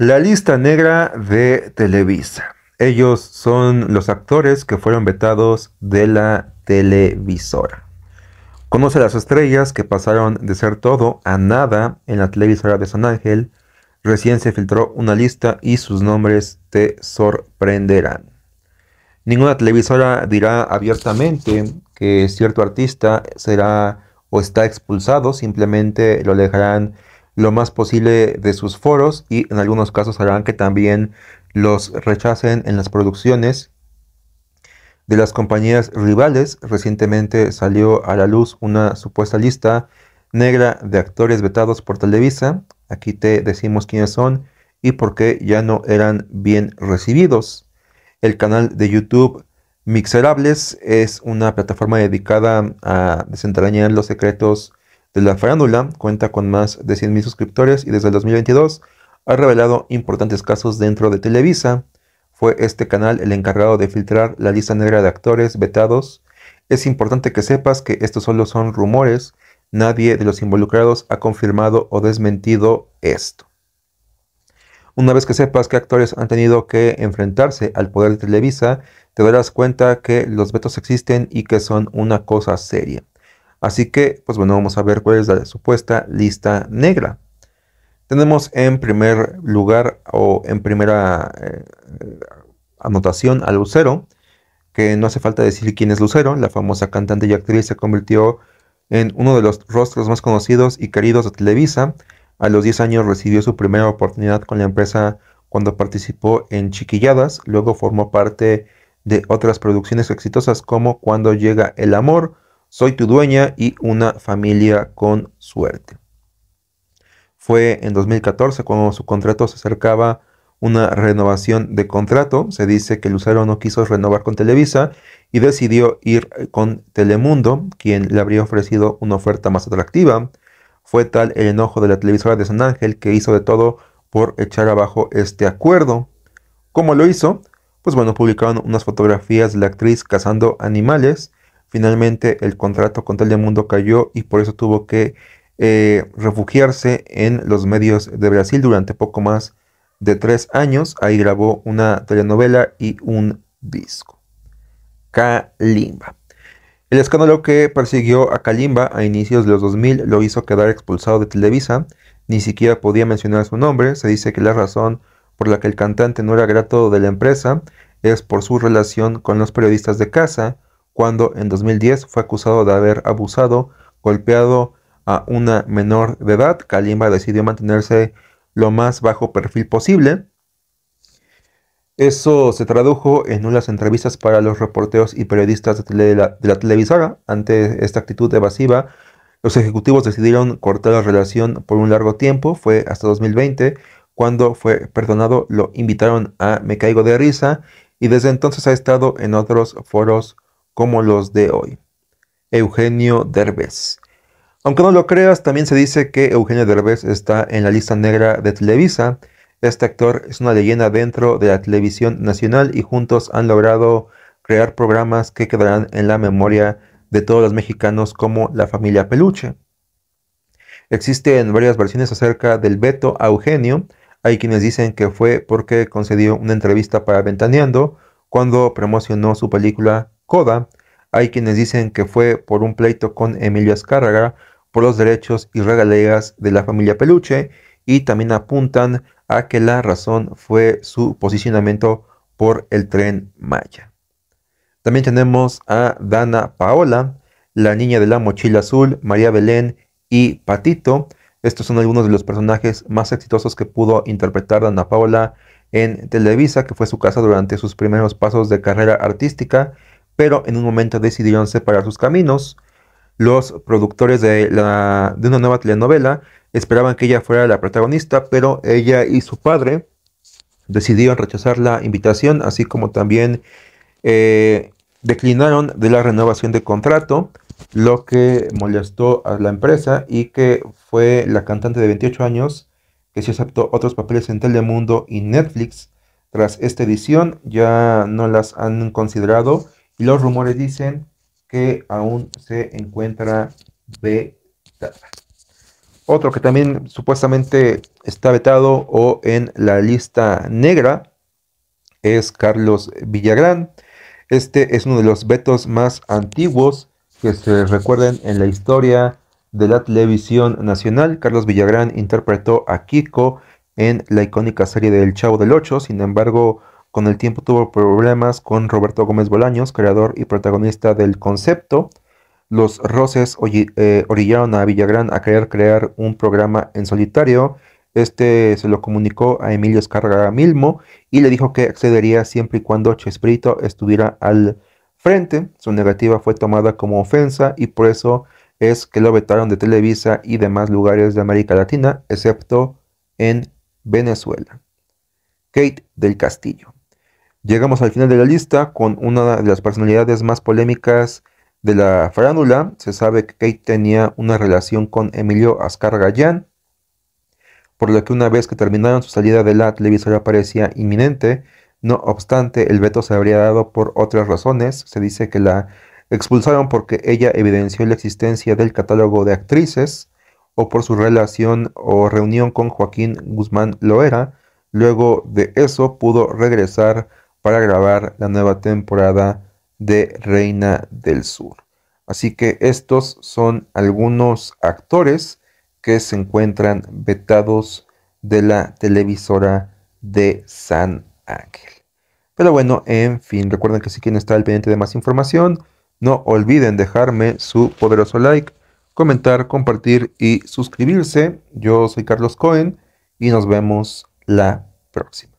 La lista negra de Televisa. Ellos son los actores que fueron vetados de la televisora. Conoce las estrellas que pasaron de ser todo a nada en la televisora de San Ángel. Recién se filtró una lista y sus nombres te sorprenderán. Ninguna televisora dirá abiertamente que cierto artista será o está expulsado, simplemente lo dejarán lo más posible de sus foros y en algunos casos harán que también los rechacen en las producciones de las compañías rivales. Recientemente salió a la luz una supuesta lista negra de actores vetados por Televisa. Aquí te decimos quiénes son y por qué ya no eran bien recibidos. El canal de YouTube Mixerables es una plataforma dedicada a desentrañar los secretos la farándula cuenta con más de 100.000 suscriptores y desde el 2022 ha revelado importantes casos dentro de Televisa. Fue este canal el encargado de filtrar la lista negra de actores vetados. Es importante que sepas que estos solo son rumores. Nadie de los involucrados ha confirmado o desmentido esto. Una vez que sepas qué actores han tenido que enfrentarse al poder de Televisa, te darás cuenta que los vetos existen y que son una cosa seria. Así que, pues bueno, vamos a ver cuál es la supuesta lista negra. Tenemos en primer lugar o en primera eh, anotación a Lucero, que no hace falta decir quién es Lucero, la famosa cantante y actriz se convirtió en uno de los rostros más conocidos y queridos de Televisa. A los 10 años recibió su primera oportunidad con la empresa cuando participó en Chiquilladas, luego formó parte de otras producciones exitosas como Cuando llega el amor, soy tu dueña y una familia con suerte. Fue en 2014 cuando su contrato se acercaba una renovación de contrato. Se dice que Lucero no quiso renovar con Televisa y decidió ir eh, con Telemundo, quien le habría ofrecido una oferta más atractiva. Fue tal el enojo de la televisora de San Ángel que hizo de todo por echar abajo este acuerdo. ¿Cómo lo hizo? Pues bueno, publicaron unas fotografías de la actriz cazando animales Finalmente el contrato con Telemundo cayó y por eso tuvo que eh, refugiarse en los medios de Brasil durante poco más de tres años. Ahí grabó una telenovela y un disco. Kalimba. El escándalo que persiguió a Kalimba a inicios de los 2000 lo hizo quedar expulsado de Televisa. Ni siquiera podía mencionar su nombre. Se dice que la razón por la que el cantante no era grato de la empresa es por su relación con los periodistas de casa cuando en 2010 fue acusado de haber abusado, golpeado a una menor de edad, Kalimba decidió mantenerse lo más bajo perfil posible. Eso se tradujo en unas entrevistas para los reporteros y periodistas de, de la televisora. Ante esta actitud evasiva, los ejecutivos decidieron cortar la relación por un largo tiempo. Fue hasta 2020 cuando fue perdonado, lo invitaron a Me Caigo de Risa y desde entonces ha estado en otros foros como los de hoy. Eugenio Derbez. Aunque no lo creas, también se dice que Eugenio Derbez está en la lista negra de Televisa. Este actor es una leyenda dentro de la televisión nacional y juntos han logrado crear programas que quedarán en la memoria de todos los mexicanos como La familia peluche. Existen varias versiones acerca del veto a Eugenio. Hay quienes dicen que fue porque concedió una entrevista para Ventaneando cuando promocionó su película Coda. Hay quienes dicen que fue por un pleito con Emilio Azcárraga por los derechos y regalías de la familia Peluche y también apuntan a que la razón fue su posicionamiento por el tren Maya. También tenemos a Dana Paola, la niña de la mochila azul, María Belén y Patito. Estos son algunos de los personajes más exitosos que pudo interpretar Dana Paola en Televisa, que fue su casa durante sus primeros pasos de carrera artística pero en un momento decidieron separar sus caminos. Los productores de, una nueva telenovela esperaban que ella fuera la protagonista, pero ella y su padre decidieron rechazar la invitación, así como también eh, declinaron de la renovación de contrato, lo que molestó a la empresa y que fue la cantante de 28 años que se aceptó otros papeles en Telemundo y Netflix. Tras esta edición ya no las han considerado y los rumores dicen que aún se encuentra vetado. Otro que también supuestamente está vetado o en la lista negra es Carlos Villagrán. Este es uno de los vetos más antiguos que se recuerden en la historia de la televisión nacional. Carlos Villagrán interpretó a Kiko en la icónica serie del Chavo del Ocho. Sin embargo, con el tiempo tuvo problemas con Roberto Gómez Bolaños, creador y protagonista del concepto. Los roces eh, orillaron a Villagrán a querer crear un programa en solitario. Este se lo comunicó a Emilio Escarga Milmo y le dijo que accedería siempre y cuando Chespirito estuviera al frente. Su negativa fue tomada como ofensa y por eso es que lo vetaron de Televisa y demás lugares de América Latina, excepto en Venezuela. Kate del Castillo. Llegamos al final de la lista con una de las personalidades más polémicas de la farándula. Se sabe que Kate tenía una relación con Emilio azcárraga Gallán, por lo que una vez que terminaron su salida de la televisora parecía inminente. No obstante, el veto se habría dado por otras razones. Se dice que la expulsaron porque ella evidenció la existencia del catálogo de actrices o por su relación o reunión con Joaquín Guzmán Loera. Luego de eso pudo regresar para grabar la nueva temporada de Reina del Sur. Así que estos son algunos actores que se encuentran vetados de la televisora de San Ángel. Pero bueno, en fin, recuerden que si quieren estar al pendiente de más información, no olviden dejarme su poderoso like, comentar, compartir y suscribirse. Yo soy Carlos Cohen y nos vemos la próxima.